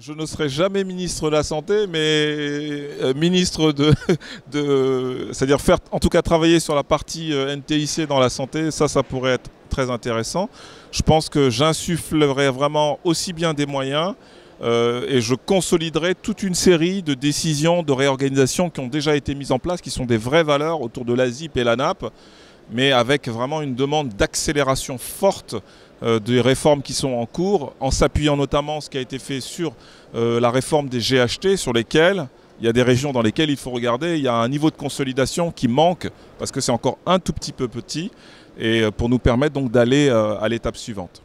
Je ne serai jamais ministre de la Santé, mais euh, ministre de... C'est-à-dire faire, en tout cas travailler sur la partie euh, NTIC dans la santé, ça, ça pourrait être très intéressant. Je pense que j'insufflerai vraiment aussi bien des moyens euh, et je consoliderai toute une série de décisions de réorganisation qui ont déjà été mises en place, qui sont des vraies valeurs autour de la ZIP et la NAP mais avec vraiment une demande d'accélération forte euh, des réformes qui sont en cours, en s'appuyant notamment ce qui a été fait sur euh, la réforme des GHT, sur lesquelles il y a des régions dans lesquelles il faut regarder, il y a un niveau de consolidation qui manque, parce que c'est encore un tout petit peu petit, et euh, pour nous permettre donc d'aller à l'étape suivante.